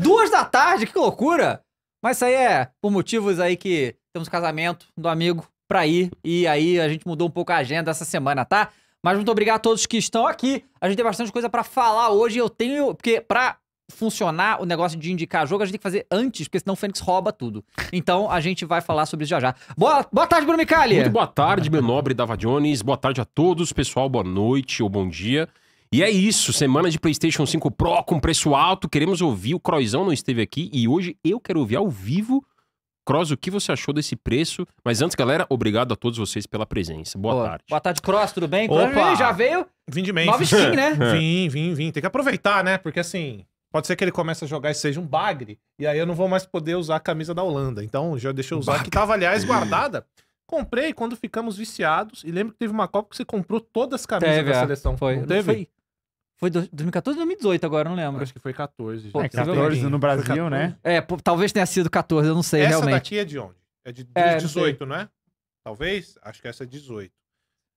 Duas da tarde, que loucura! Mas isso aí é por motivos aí que temos casamento do amigo pra ir. E aí a gente mudou um pouco a agenda essa semana, tá? Mas muito obrigado a todos que estão aqui. A gente tem bastante coisa para falar hoje. Eu tenho. Porque pra funcionar o negócio de indicar jogo, a gente tem que fazer antes, porque senão o Fênix rouba tudo. Então a gente vai falar sobre isso já já. Boa, boa tarde, Bruno Micali! Muito boa tarde, meu nobre Dava Jones. Boa tarde a todos, pessoal. Boa noite ou bom dia. E é isso, semana de PlayStation 5 Pro com preço alto. Queremos ouvir, o Croizão não esteve aqui e hoje eu quero ouvir ao vivo. Cross, o que você achou desse preço? Mas antes, galera, obrigado a todos vocês pela presença. Boa tarde. Boa tarde, Cross, tudo bem? Opa! já veio? Vim de Memphis. skin, né? vim, vim, vim. Tem que aproveitar, né? Porque assim, Pode ser que ele comece a jogar e seja um bagre. E aí eu não vou mais poder usar a camisa da Holanda. Então já deixei usar, bagre. que tava, aliás, guardada. Comprei quando ficamos viciados. E lembro que teve uma Copa que você comprou todas as camisas teve, da é. seleção. Foi. Não teve? Não foi. Foi 2014 ou 2018 agora, não lembro. Acho que foi 14. Pô, é, 14 tá no Brasil, 14. né? É, pô, talvez tenha sido 14, eu não sei essa realmente. Essa daqui é de onde? É de é, 18, não, não é? Talvez? Acho que essa é 18.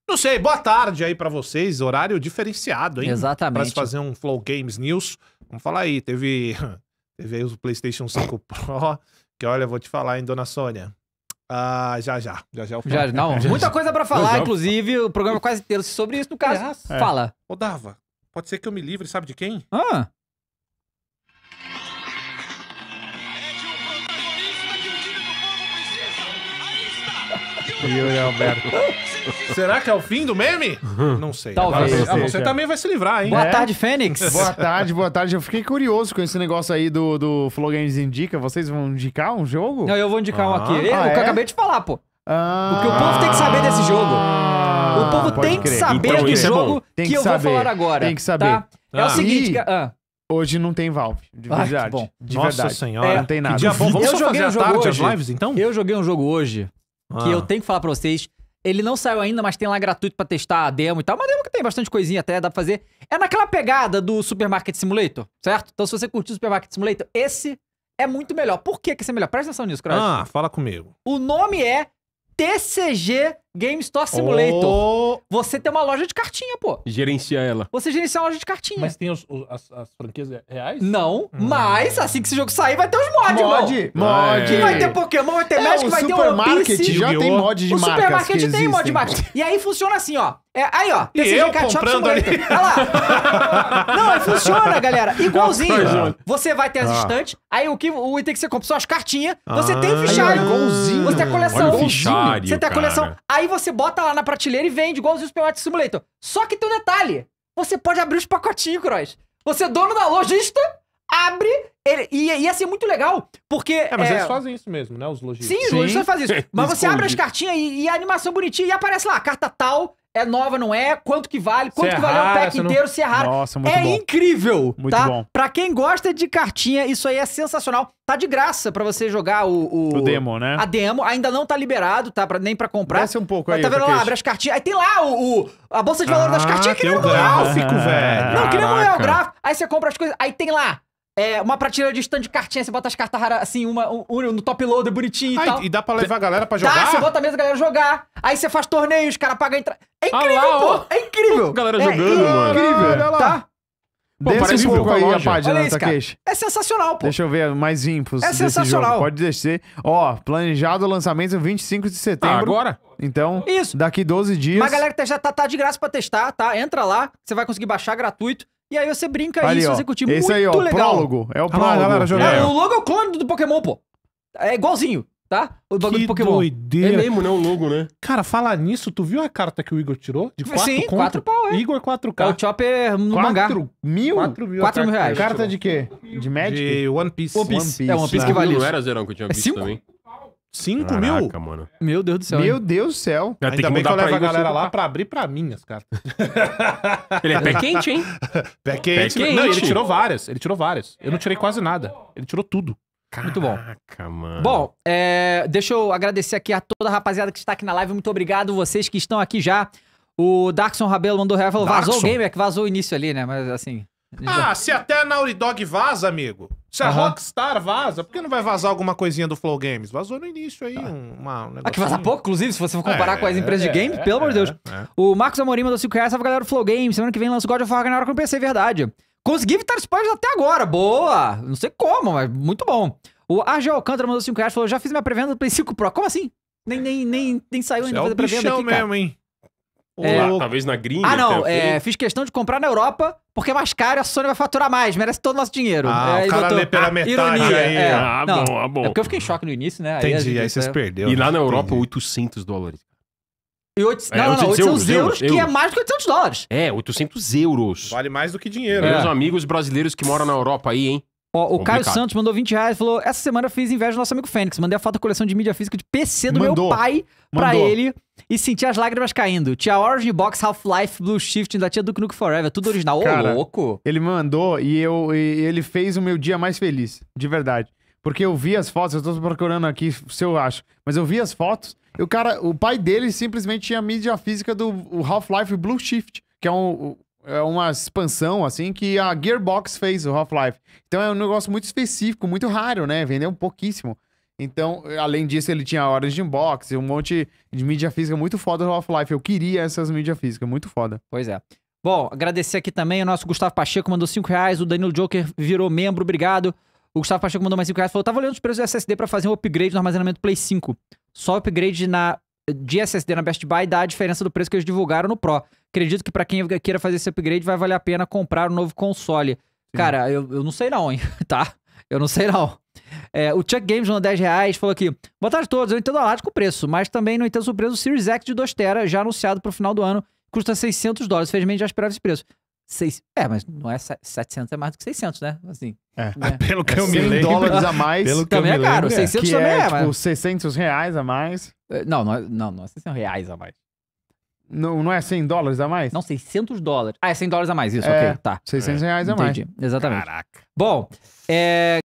Não sei, boa tarde aí para vocês, horário diferenciado, hein? Exatamente. Pra se fazer um Flow Games News. Vamos falar aí, teve, teve aí o PlayStation 5 Pro, que olha, vou te falar, hein, dona Sônia. Ah, já, já. Já, já. já não, já, muita já. coisa para falar, já, inclusive, o programa quase inteiro sobre isso, no caso. É. Fala. Dava, Pode ser que eu me livre, sabe de quem? Ah! E Yuri Alberto. Será que é o fim do meme? Uhum. Não sei. Talvez. Ah, você também vai se livrar, hein? Boa é. tarde, Fênix. Boa tarde, boa tarde. Eu fiquei curioso com esse negócio aí do, do Flow Games Indica. Vocês vão indicar um jogo? Não, eu vou indicar ah. um aqui. Ah, é? o que eu acabei de falar, pô. Ah, o que o povo tem que saber desse jogo. Ah, o povo tem que crer. saber Então, do isso é jogo Tem que, que eu saber, vou falar agora. tem que saber. tá? É o ah. seguinte, E- ah, Hoje não tem Valve, de Ah, verdade. bom. De Nossa verdade. senhora. É, não tem nada. dia bom. Vamos Eu só joguei fazer um jogo hoje. lives, então? eu joguei um jogo hoje que ah. eu tenho que falar pra vocês. Ele não saiu ainda, mas tem lá gratuito pra testar a demo e tal. Uma demo que tem bastante coisinha até, dá pra fazer. É naquela pegada do Supermarket Simulator, certo? Então, se você curtiu o Supermarket Simulator, esse é muito melhor. Por que que esse é melhor? Presta atenção nisso, Cross. Ah, fala comigo. O nome é TCG Game Store Simulator. Oh. Você tem uma loja de cartinha, pô. Gerencia ela. Você gerencia uma loja de cartinha. Mas tem os, os, as, as, franquias reais? Não, hum. mas assim que esse jogo sair, vai ter os mods, Mod, irmão. mod. É. Vai ter Pokémon, vai ter é, Magic, vai ter One Piece. já tem mod de Magic. marcas O supermarket tem mod de marcas. E aí funciona assim, ó. É, aí, ó. E TCG eu comprando ali. Olha lá. Não, funciona, galera. Igualzinho. Você vai ter as ah. estantes, aí o, que, o item que você compra são as cartinhas. Você ah, tem o fichário. Igualzinho. Você tem a coleção. Olha o fichário, Você tem a coleção. Aí Aí você bota lá na prateleira e vende, os o Supermarket Simulator. Só que tem um detalhe: você pode abrir os pacotinhos, Cross. Você é dono da lojista, abre. Ele, e ia, ia ser muito legal, porque. É, mas é... eles fazem isso mesmo, né? Os lojistas. Sim, os lojistas fazem isso. Mas você abre as cartinhas e, e, a animação bonitinha e aparece lá, carta tal, é nova, não é? Quanto que vale? Quanto é que vale o pack inteiro? Não... Se é raro. Nossa, muito é bom. incrível, muito tá? Bom. Pra quem gosta de cartinha, isso aí é sensacional. Tá de graça pra você jogar o, o... o demo, né? A demo. Ainda não tá liberado, tá? Pra, nem pra comprar. Desce um pouco aí. Tá vendo lá? Abre as cartinhas. Aí tem lá o, o a bolsa de valor ah, das cartinhas. Que nem o gráfico, velho. Não, que nem o gráfico. Aí você compra as coisas. Aí tem lá é, uma prateleira de stand de cartinha, você bota as cartas raras, assim, uma, no top loader bonitinho e tal. E dá pra levar a galera pra jogar? Dá, você bota a mesa a galera jogar. Aí você faz torneios, os caras pagam entrada. É incrível, ah, lá, pô! É incrível! A galera jogando, mano. É incrível, lá. tá? Pô, Desce um pouco aí a página, Olha né, isso, É sensacional, pô. Deixa eu ver mais infos. É sensacional. Pode descer. Ó, planejado o lançamento 25 de setembro. Ah, agora? Então, isso. daqui 12 dias. Mas a galera que já tá, tá de graça pra testar, tá? Entra lá, você vai conseguir baixar gratuito. E aí você brinca tá Ali, isso, ó. você curte Esse é muito aí, ó, legal. prólogo. É o ah, prólogo. galera, joga É, o logo é o clone do Pokémon, pô. É igualzinho, tá? O bagulho Que do Pokémon. Que doideira. É mesmo, né? O logo, né? Cara, fala nisso, tu viu a carta que o Igor tirou? De 4 Sim, 4 pau, é. Igor 4K. É o Chopper no mangá. 4 mil? 4 mil, a mil tá. reais. Carta de quê? De Magic? De One Piece. One Piece. É One Piece que Tá. vale Não era Zerão que eu tinha É visto cinco? também. 5 Caraca, mil? Mano. Meu Deus do céu. Meu hein? Deus do céu. Ainda que bem que eu levo a galera lá tá- pra abrir pra mim as cartas. ele é pé quente, hein? Pé quente. Pé quente. Não, ele tirou várias. Ele tirou várias. Eu não tirei quase nada. Ele tirou tudo. Caraca, Muito bom. Mano. Bom, é, deixa eu agradecer aqui a toda a rapaziada que está aqui na live. Muito obrigado vocês que estão aqui já. O Darkson Rabelo mandou real e falou: Darkson. vazou o é que vazou o início ali, né? Mas assim. Ah, Já... se até a Naughty Dog vaza, amigo. Se a uhum. Rockstar vaza, por que não vai vazar alguma coisinha do Flow Games? Vazou no início aí tá. um, uma, um negócio. Ah, que vaza pouco, inclusive, se você for comparar é, com as empresas é, de game, é, pelo amor de é, Deus. É. O Marcos Amorim mandou 5 reais, salve galera do Flow Games. Semana que vem lança o God of War que eu pensei, verdade. Consegui evitar spoilers até agora, boa! Não sei como, mas muito bom. O Arge Alcântara mandou 5 reais falou: já fiz minha pré-venda do Play 5 Pro. Como assim? Nem, nem, nem, nem saiu ainda é fazer pré-venda aqui, mesmo, cara. hein? É, lá, Talvez na gringa. Ah, não. É, fiz questão de comprar na Europa, porque é mais caro, a Sony vai faturar mais, merece todo o nosso dinheiro. Ah, é, o cara botou, lê pela metade ironia, aí. É, ah, não, bom, ah, bom. É porque eu fiquei em choque no início, né? Aí Entendi, aí, vocês perderam. E lá né? na Europa, Entendi. 800 dólares. E 8, não, é, não, 800 euros, euros, euros, que é mais do que 800 dólares. É, 800 euros. Vale mais do que dinheiro. É. Meus né? amigos brasileiros que moram na Europa aí, hein? Ó, o Caio Santos mandou 20 reais e falou: Essa semana fiz inveja do nosso amigo Fênix. Mandei a foto da coleção de mídia física de PC do mandou. meu pai pra mandou. ele e senti as lágrimas caindo. Tinha Orange Box, Half-Life, Blue Shift, ainda tinha Duke Nukem Forever, tudo original. Cara, Ô, louco! Ele mandou e, eu, e ele fez o meu dia mais feliz, de verdade. Porque eu vi as fotos, eu tô procurando aqui se eu acho, mas eu vi as fotos e o cara, o pai dele simplesmente tinha mídia física do Half-Life Blue Shift, que é um, é uma expansão, assim, que a Gearbox fez, o Half-Life. Então é um negócio muito específico, muito raro, né? Vendeu pouquíssimo. Então, além disso, ele tinha horas de inbox um monte de mídia física muito foda do Half-Life. Eu queria essas mídias físicas, muito foda. Pois é. Bom, agradecer aqui também o nosso Gustavo Pacheco, mandou 5 reais. O Danilo Joker virou membro, obrigado. O Gustavo Pacheco mandou mais 5 reais. Falou: tava olhando os preços do SSD para fazer um upgrade no armazenamento Play 5. Só upgrade na de SSD na Best Buy dá a diferença do preço que eles divulgaram no Pro. Acredito que para quem queira fazer esse upgrade vai valer a pena comprar um novo console. Sim. Cara, eu, eu não sei não, hein? tá? Eu não sei não. É, o Chuck Games mandou 10 reais, falou aqui: Boa tarde a todos, eu entendo a Lati com o preço, mas também não entendo o preço do Series X de 2TB, já anunciado para o final do ano, custa 600 dólares. Felizmente já esperava esse preço. Seis, é, mas não é 700 é mais do que 600, né? Assim, é. Né? Pelo que é eu me lembro. dólares a mais. Pelo que também eu me é caro. Lembro, 600 é, também é, é tipo, 600 reais a mais. Não, é, não, não, não é 600 é reais a mais. Não, não é 100 dólares a mais? Não, 600 dólares. Ah, é 100 dólares a mais, isso, é, ok, tá. 600 reais a mais. Entendi, exatamente. Caraca. Bom, é,